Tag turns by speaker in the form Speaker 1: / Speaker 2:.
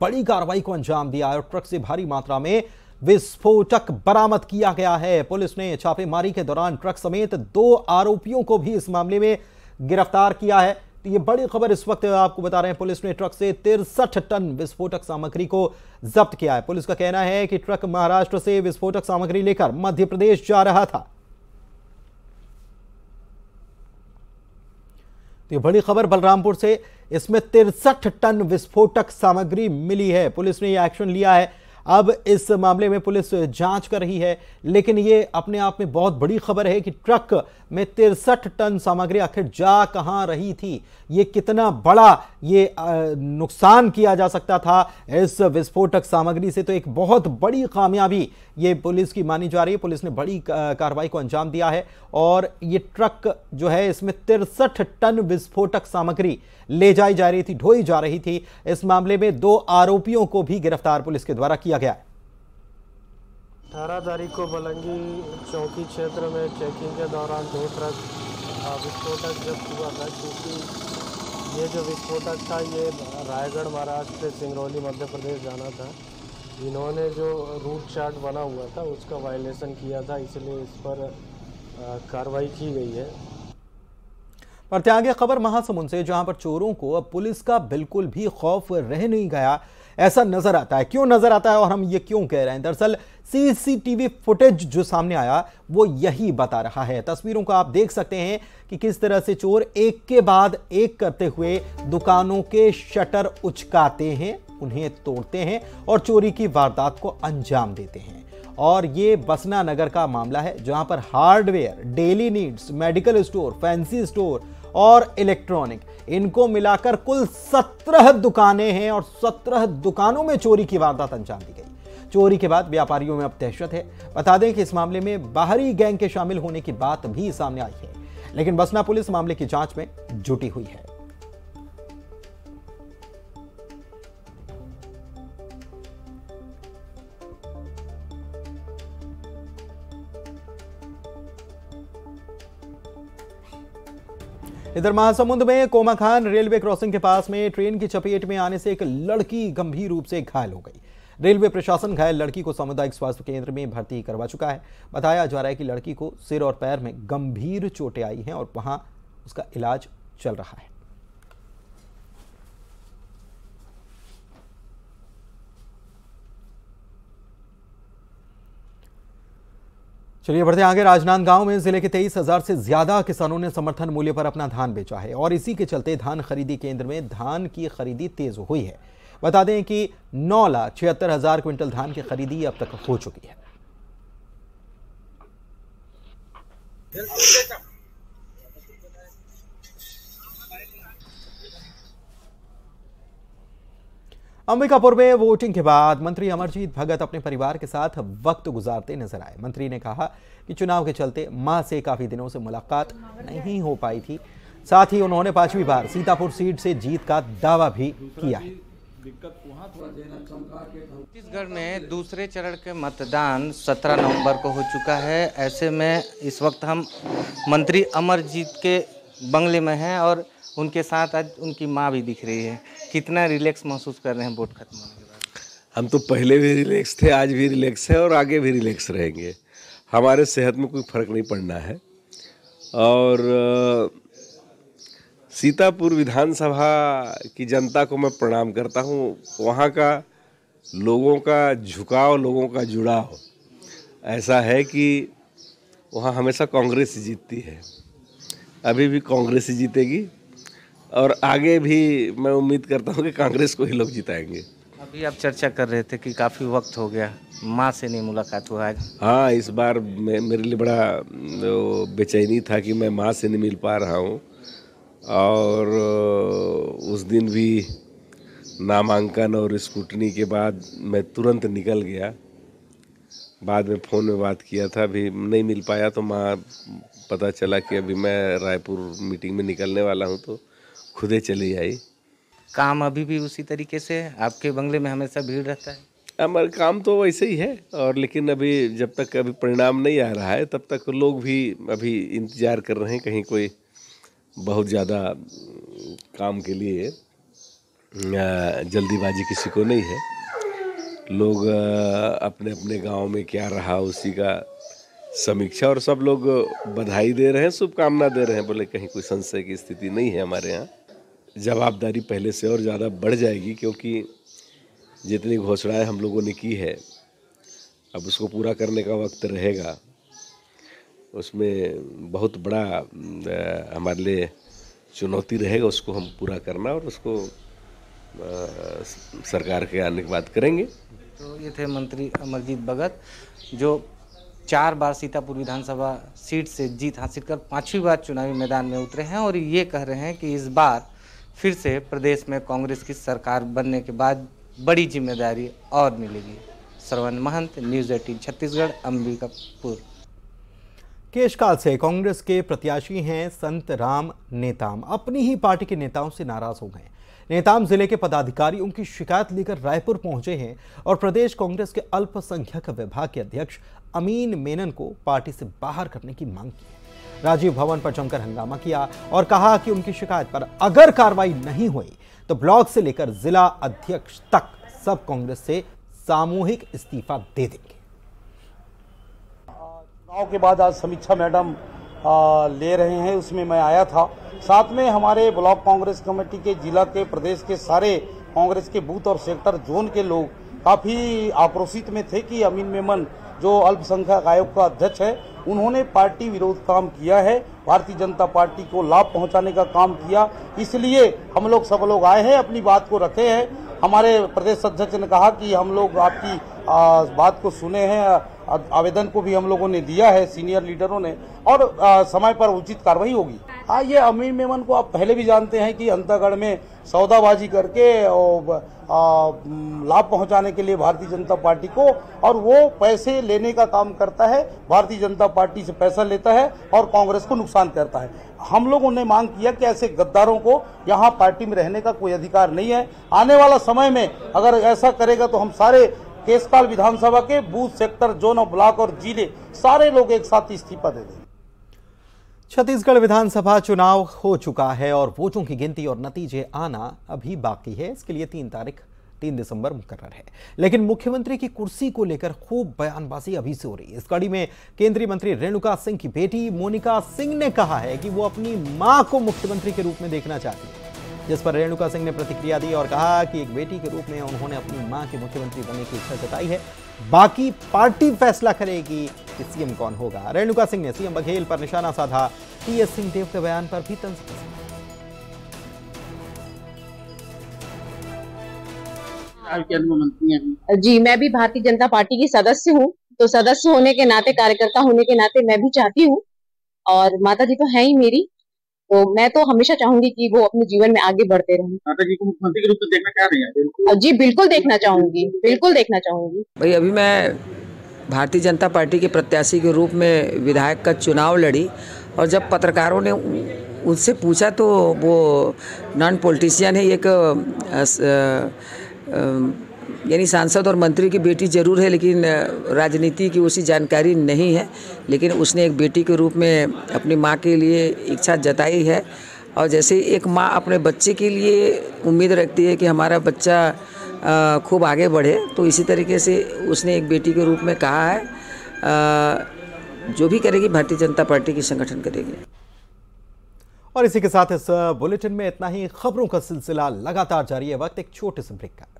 Speaker 1: बड़ी कार्रवाई को अंजाम दिया और ट्रक से भारी मात्रा में विस्फोटक बरामद किया गया है पुलिस ने छापेमारी के दौरान ट्रक समेत दो आरोपियों को भी इस मामले में गिरफ्तार किया है तो ये बड़ी खबर इस वक्त आपको बता रहे हैं पुलिस ने ट्रक से तिरसठ टन विस्फोटक सामग्री को जब्त किया है पुलिस का कहना है कि ट्रक महाराष्ट्र से विस्फोटक सामग्री लेकर मध्य प्रदेश जा रहा था तो बड़ी खबर बलरामपुर से इसमें तिरसठ टन विस्फोटक सामग्री मिली है पुलिस ने यह एक्शन लिया है अब इस मामले में पुलिस जांच कर रही है लेकिन ये अपने आप में बहुत बड़ी खबर है कि ट्रक में तिरसठ टन सामग्री आखिर जा कहाँ रही थी ये कितना बड़ा ये नुकसान किया जा सकता था इस विस्फोटक सामग्री से तो एक बहुत बड़ी कामयाबी ये पुलिस की मानी जा रही है पुलिस ने बड़ी कार्रवाई को अंजाम दिया है और ये ट्रक जो है इसमें तिरसठ टन विस्फोटक सामग्री ले जाई जा रही थी ढोई जा रही थी इस मामले में दो आरोपियों को भी गिरफ्तार पुलिस के द्वारा किया किया गया
Speaker 2: अठारह तारीख को बलंगी
Speaker 3: चौकी क्षेत्र में चेकिंग के दौरान दो ट्रक विस्फोटक जब्त हुआ था क्योंकि ये जो विस्फोटक था ये रायगढ़ महाराष्ट्र से सिंगरौली मध्य प्रदेश जाना था इन्होंने जो रूट चार्ट बना हुआ था उसका वायलेशन किया था इसलिए इस पर कार्रवाई की गई है
Speaker 1: बढ़ते आगे खबर महासमुंद से जहां पर चोरों को अब पुलिस का बिल्कुल भी खौफ रह नहीं गया ऐसा नजर आता है क्यों नजर आता है और हम ये क्यों कह रहे हैं दरअसल सीसीटीवी फुटेज जो सामने आया वो यही बता रहा है तस्वीरों को आप देख सकते हैं कि किस तरह से चोर एक के बाद एक करते हुए दुकानों के शटर उचकाते हैं उन्हें तोड़ते हैं और चोरी की वारदात को अंजाम देते हैं और ये बसना नगर का मामला है जहां पर hardware daily needs medical store fancy store और इलेक्ट्रॉनिक इनको मिलाकर कुल सत्रह दुकानें हैं और सत्रह दुकानों में चोरी की वारदात अंजाम दी गई चोरी के बाद व्यापारियों में अब दहशत है बता दें कि इस मामले में बाहरी गैंग के शामिल होने की बात भी सामने आई है लेकिन बसना पुलिस मामले की जांच में जुटी हुई है इधर महासमुंद में कोमा खान रेलवे क्रॉसिंग के पास में ट्रेन की चपेट में आने से एक लड़की गंभीर रूप से घायल हो गई रेलवे प्रशासन घायल लड़की को सामुदायिक स्वास्थ्य केंद्र में भर्ती करवा चुका है बताया जा रहा है कि लड़की को सिर और पैर में गंभीर चोटें आई हैं और वहां उसका इलाज चल रहा है चलिए बढ़ते आगे राजनांदगांव में जिले के तेईस हजार से ज्यादा किसानों ने समर्थन मूल्य पर अपना धान बेचा है और इसी के चलते धान खरीदी केंद्र में धान की खरीदी तेज हुई है बता दें कि नौ लाख छिहत्तर हजार क्विंटल धान की खरीदी अब तक हो चुकी है अंबिकापुर में वोटिंग के बाद मंत्री अमरजीत भगत अपने परिवार के साथ वक्त गुजारते नजर आए मंत्री ने कहा कि चुनाव के चलते मां से काफी दिनों से मुलाकात नहीं हो पाई थी साथ ही उन्होंने पांचवी बार सीतापुर सीट से जीत का दावा भी किया है
Speaker 4: छत्तीसगढ़
Speaker 3: में दूसरे चरण के मतदान 17 नवंबर को हो चुका है ऐसे में इस वक्त हम मंत्री अमरजीत के बंगले में हैं और उनके साथ आज उनकी माँ भी दिख रही है कितना रिलैक्स महसूस कर रहे हैं वोट खत्म होने के
Speaker 4: बाद हम तो पहले भी रिलैक्स थे आज भी रिलैक्स है और आगे भी रिलैक्स रहेंगे हमारे सेहत में कोई फर्क नहीं पड़ना है और सीतापुर विधानसभा की जनता को मैं प्रणाम करता हूँ वहाँ का लोगों का झुकाव लोगों का जुड़ाव ऐसा है कि वहाँ हमेशा कांग्रेस जीतती है अभी भी कांग्रेस ही जीतेगी और आगे भी मैं उम्मीद करता हूँ कि कांग्रेस को ही लोग जिताएंगे
Speaker 3: अभी आप चर्चा कर रहे थे कि काफ़ी वक्त हो गया माँ से नहीं मुलाकात हुआ है
Speaker 4: हाँ इस बार मेरे लिए बड़ा बेचैनी था कि मैं माँ से नहीं मिल पा रहा हूँ और उस दिन भी नामांकन और स्कूटनी के बाद मैं तुरंत निकल गया बाद में फ़ोन में बात किया था भी नहीं मिल पाया तो माँ पता चला कि अभी मैं रायपुर मीटिंग में निकलने वाला हूँ तो खुदे चली आई
Speaker 3: काम अभी भी उसी तरीके से आपके बंगले में हमेशा भीड़ रहता है
Speaker 4: हमारे काम तो वैसे ही है और लेकिन अभी जब तक अभी परिणाम नहीं आ रहा है तब तक लोग भी अभी इंतज़ार कर रहे हैं कहीं कोई बहुत ज़्यादा काम के लिए जल्दीबाजी किसी को नहीं है लोग अपने अपने गांव में क्या रहा उसी का समीक्षा और सब लोग बधाई दे रहे हैं शुभकामना दे रहे हैं बोले कहीं कोई संशय की स्थिति नहीं है हमारे यहाँ जवाबदारी पहले से और ज़्यादा बढ़ जाएगी क्योंकि जितनी घोषणाएं हम लोगों ने की है अब उसको पूरा करने का वक्त रहेगा उसमें बहुत बड़ा हमारे लिए चुनौती रहेगा उसको हम पूरा करना और उसको सरकार के आने के बाद करेंगे
Speaker 3: तो ये थे मंत्री अमरजीत भगत जो चार बार सीतापुर विधानसभा सीट से जीत हासिल कर पांचवी बार चुनावी मैदान में उतरे हैं और ये कह रहे हैं कि इस बार फिर से प्रदेश में कांग्रेस की सरकार बनने के बाद बड़ी जिम्मेदारी और मिलेगी श्रवण महंत न्यूज़ एटीन छत्तीसगढ़ अंबिकापुर
Speaker 1: केशकाल से कांग्रेस के प्रत्याशी हैं संत राम नेताम अपनी ही पार्टी के नेताओं से नाराज हो गए नेताम जिले के पदाधिकारी उनकी शिकायत लेकर रायपुर पहुंचे हैं और प्रदेश कांग्रेस के अल्पसंख्यक विभाग के अध्यक्ष अमीन मेनन को पार्टी से बाहर करने की मांग की राजीव भवन पर जमकर हंगामा किया और कहा कि उनकी शिकायत पर अगर कार्रवाई नहीं हुई तो ब्लॉक से लेकर जिला अध्यक्ष तक सब कांग्रेस से सामूहिक इस्तीफा दे देंगे
Speaker 2: चुनाव के बाद आज समीक्षा मैडम ले रहे हैं उसमें मैं आया था साथ में हमारे ब्लॉक कांग्रेस कमेटी के जिला के प्रदेश के सारे कांग्रेस के बूथ और सेक्टर जोन के लोग काफ़ी आक्रोशित में थे कि अमीन मेमन जो अल्पसंख्यक आयोग का अध्यक्ष है उन्होंने पार्टी विरोध काम किया है भारतीय जनता पार्टी को लाभ पहुंचाने का काम किया इसलिए हम लोग सब लोग आए हैं अपनी बात को रखे हैं हमारे प्रदेश अध्यक्ष ने कहा कि हम लोग आपकी आ, बात को सुने हैं आवेदन को भी हम लोगों ने दिया है सीनियर लीडरों ने और आ, समय पर उचित कार्रवाई होगी हाँ ये अमीर मेमन को आप पहले भी जानते हैं कि अंतागढ़ में सौदाबाजी करके लाभ पहुंचाने के लिए भारतीय जनता पार्टी को और वो पैसे लेने का काम करता है भारतीय जनता पार्टी से पैसा लेता है और कांग्रेस को नुकसान करता है हम लोगों ने मांग किया कि ऐसे गद्दारों को यहाँ पार्टी में रहने का कोई अधिकार नहीं है आने वाला समय में अगर ऐसा करेगा तो हम सारे केसपाल विधानसभा के बूथ सेक्टर जोन और ब्लॉक और जिले सारे लोग एक साथ इस्तीफा दे देंगे
Speaker 1: छत्तीसगढ़ विधानसभा चुनाव हो चुका है और वोटों की गिनती और नतीजे आना अभी बाकी है इसके लिए तीन तारीख तीन दिसंबर मुकर्र है लेकिन मुख्यमंत्री की कुर्सी को लेकर खूब बयानबाजी अभी से हो रही है इस कड़ी में केंद्रीय मंत्री रेणुका सिंह की बेटी मोनिका सिंह ने कहा है कि वो अपनी मां को मुख्यमंत्री के रूप में देखना चाहती है जिस पर रेणुका सिंह ने प्रतिक्रिया दी और कहा कि एक बेटी के रूप में उन्होंने अपनी मां के मुख्यमंत्री बनने की इच्छा जताई है बाकी पार्टी फैसला करेगी कि सीएम कौन होगा रेणुका सिंह ने सीएम बघेल पर निशाना साधा टी सिंह देव के बयान पर भी तंज
Speaker 3: जी मैं भी भारतीय जनता पार्टी की सदस्य हूँ तो सदस्य होने के नाते कार्यकर्ता होने के नाते मैं भी चाहती हूँ और माता जी तो है ही मेरी तो मैं तो हमेशा चाहूंगी कि वो अपने जीवन में आगे बढ़ते रहें माता जी बिल्कुल देखना चाहूंगी बिल्कुल देखना चाहूंगी भाई अभी मैं भारतीय जनता पार्टी के प्रत्याशी के रूप में विधायक का चुनाव लड़ी और जब पत्रकारों ने उनसे पूछा तो वो नॉन पॉलिटिशियन है एक यानी सांसद और मंत्री की बेटी जरूर है लेकिन राजनीति की उसी जानकारी नहीं है लेकिन उसने एक बेटी के रूप में अपनी माँ के लिए इच्छा जताई है और जैसे एक माँ अपने बच्चे के लिए उम्मीद रखती है कि हमारा बच्चा खूब आगे बढ़े तो इसी तरीके से उसने एक बेटी के रूप में कहा है जो भी करेगी भारतीय जनता पार्टी की संगठन करेगी
Speaker 1: और इसी के साथ इस बुलेटिन में इतना ही खबरों का सिलसिला लगातार जारी है वक्त एक छोटे से ब्रेक का